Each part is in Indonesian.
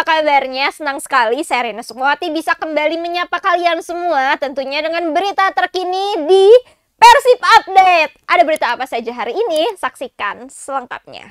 apa kabarnya? Senang sekali Serena. Rena Sukmawati bisa kembali menyapa kalian semua tentunya dengan berita terkini di Persib Update. Ada berita apa saja hari ini? Saksikan selengkapnya.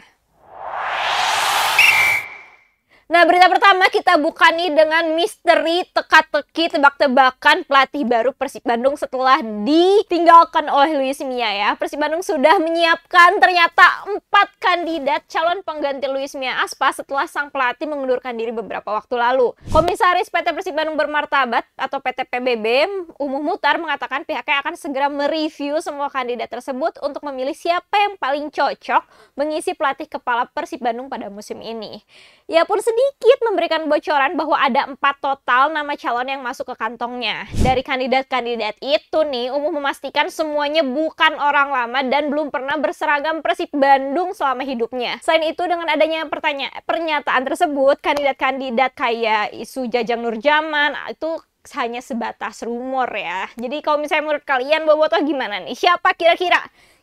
Nah, berita pertama kita buka nih dengan misteri teka-teki tebak-tebakan pelatih baru Persib Bandung setelah ditinggalkan oleh Luis Mia ya. Persib Bandung sudah menyiapkan ternyata empat kandidat calon pengganti Luis Mia Aspa setelah sang pelatih mengundurkan diri beberapa waktu lalu. Komisaris PT Persib Bandung Bermartabat atau PT PBB Umum Mutar mengatakan pihaknya akan segera mereview semua kandidat tersebut untuk memilih siapa yang paling cocok mengisi pelatih kepala Persib Bandung pada musim ini. Ya pun sedih sedikit memberikan bocoran bahwa ada empat total nama calon yang masuk ke kantongnya. Dari kandidat-kandidat itu nih, umum memastikan semuanya bukan orang lama dan belum pernah berseragam Persib Bandung selama hidupnya. Selain itu, dengan adanya pertanyaan pernyataan tersebut, kandidat-kandidat kayak Isu Jajang Nurjaman ah, itu hanya sebatas rumor ya. Jadi kalau misalnya menurut kalian Toh gimana nih? Siapa kira-kira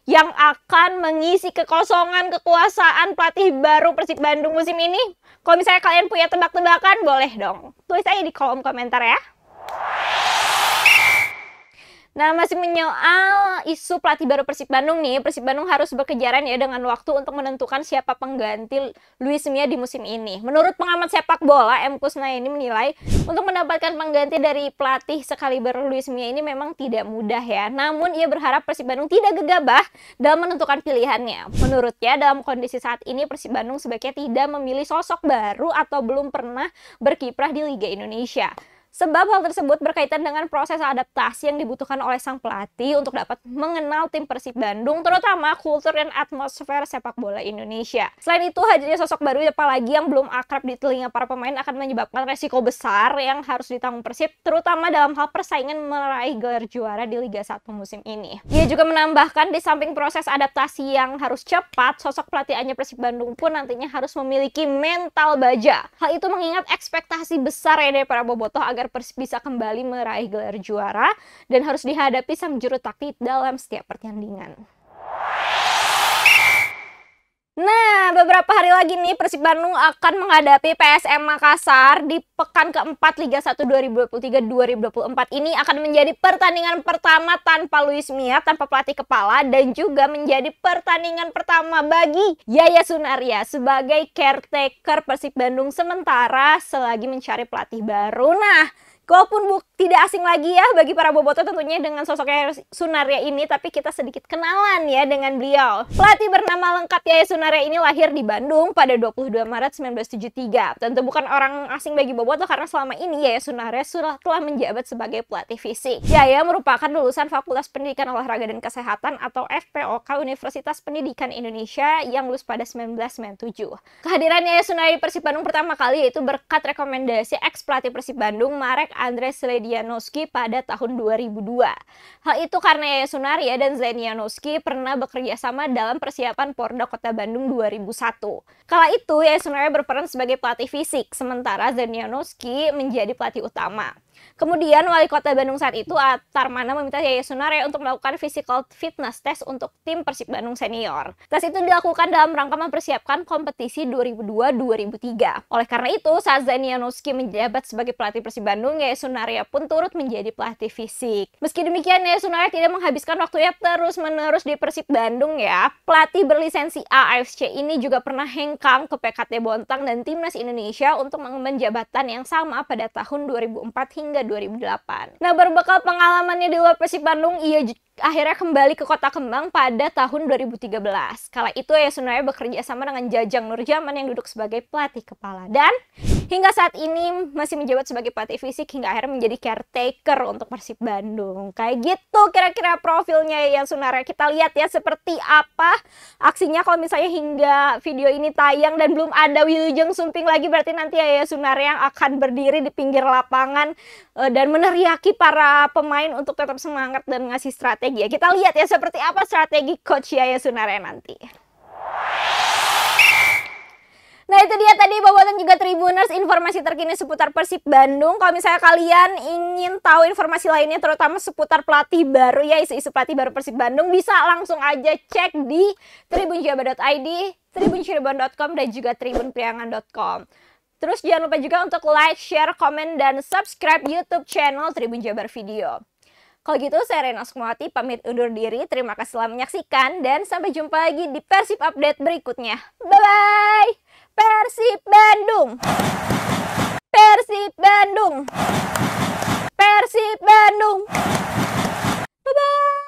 yang akan mengisi kekosongan kekuasaan pelatih baru Persib Bandung musim ini? Kalau misalnya kalian punya tebak-tebakan, boleh dong. Tulis aja di kolom komentar ya. Nah, masih menyoal isu pelatih baru Persib Bandung nih, Persib Bandung harus berkejaran ya dengan waktu untuk menentukan siapa pengganti Luis Mia di musim ini. Menurut pengamat sepak bola, M. ini menilai untuk mendapatkan pengganti dari pelatih sekali baru Luis Mia ini memang tidak mudah ya. Namun ia berharap Persib Bandung tidak gegabah dalam menentukan pilihannya. Menurutnya, dalam kondisi saat ini Persib Bandung sebaiknya tidak memilih sosok baru atau belum pernah berkiprah di Liga Indonesia. Sebab hal tersebut berkaitan dengan proses adaptasi yang dibutuhkan oleh sang pelatih untuk dapat mengenal tim Persib Bandung, terutama kultur dan atmosfer sepak bola Indonesia. Selain itu, hadirnya sosok baru apalagi yang belum akrab di telinga para pemain akan menyebabkan resiko besar yang harus ditanggung Persib, terutama dalam hal persaingan meraih gelar juara di Liga 1 musim ini. Ia juga menambahkan di samping proses adaptasi yang harus cepat, sosok pelatih Persib Bandung pun nantinya harus memiliki mental baja. Hal itu mengingat ekspektasi besar ya dari para bobotoh agar agar Persib bisa kembali meraih gelar juara dan harus dihadapi sang juru taktik dalam setiap pertandingan. Nah, beberapa hari lagi nih Persib Bandung akan menghadapi PSM Makassar di pekan keempat Liga 1 2023-2024 ini akan menjadi pertandingan pertama tanpa Luis Mia, tanpa pelatih kepala dan juga menjadi pertandingan pertama bagi Yaya Sunaria sebagai caretaker Persib Bandung sementara selagi mencari pelatih baru. Nah, Walaupun pun bu tidak asing lagi ya bagi para boboto tentunya dengan sosoknya Sunaria ini, tapi kita sedikit kenalan ya dengan beliau. Pelatih bernama lengkap Yaya Sunaria ini lahir di Bandung pada 22 Maret 1973. Tentu bukan orang asing bagi boboto karena selama ini Yaya Sunaria sudah telah menjabat sebagai pelatih fisik. Yaya merupakan lulusan Fakultas Pendidikan Olahraga dan Kesehatan atau FPOK Universitas Pendidikan Indonesia yang lulus pada 1997. Kehadiran Yaya Sunaria di Persib Bandung pertama kali yaitu berkat rekomendasi ex pelatih Persib Bandung Marek Andres Ledianovsky pada tahun 2002. Hal itu karena Yaya Sunaria dan Zenianovsky pernah bekerja sama dalam persiapan Porda Kota Bandung 2001. Kala itu Yaya Sunaria berperan sebagai pelatih fisik, sementara Zenianovsky menjadi pelatih utama. Kemudian wali kota Bandung saat itu Atarmana meminta Yaya Sunarya untuk melakukan physical fitness test untuk tim Persib Bandung senior. Tes itu dilakukan dalam rangka mempersiapkan kompetisi 2002-2003. Oleh karena itu, saat Zanianowski menjabat sebagai pelatih Persib Bandung, Yaya Sunarya pun turut menjadi pelatih fisik. Meski demikian, Yaya Sunarya tidak menghabiskan waktunya terus-menerus di Persib Bandung ya. Pelatih berlisensi AFC ini juga pernah hengkang ke PKT Bontang dan Timnas Indonesia untuk mengemban jabatan yang sama pada tahun 2004 hingga hingga 2008. Nah, berbekal pengalamannya di luar Persib Bandung, ia akhirnya kembali ke Kota Kembang pada tahun 2013. Kala itu ya sebenarnya bekerja sama dengan Jajang Nurjaman yang duduk sebagai pelatih kepala. Dan Hingga saat ini masih menjabat sebagai pelatih fisik hingga akhirnya menjadi caretaker untuk Persib Bandung. Kayak gitu kira-kira profilnya ya Sunara. Kita lihat ya seperti apa aksinya kalau misalnya hingga video ini tayang dan belum ada wilujeng Sumping lagi berarti nanti ya Sunara yang akan berdiri di pinggir lapangan eh, dan meneriaki para pemain untuk tetap semangat dan ngasih strategi ya. Kita lihat ya seperti apa strategi coach ya Sunara nanti. Nah itu dia tadi dan juga Tribuners informasi terkini seputar Persib Bandung. Kalau misalnya kalian ingin tahu informasi lainnya terutama seputar pelatih baru ya isu-isu pelatih baru Persib Bandung bisa langsung aja cek di tribunjabar.id, tribunjabar.com dan juga tribunpriangan.com. Terus jangan lupa juga untuk like, share, komen, dan subscribe YouTube channel Tribun Jabar Video. Kalau gitu saya Rena Sukmawati pamit undur diri. Terima kasih telah menyaksikan dan sampai jumpa lagi di Persib Update berikutnya. Bye-bye! Persib Bandung. Persib Bandung. Persib Bandung. Bye bye.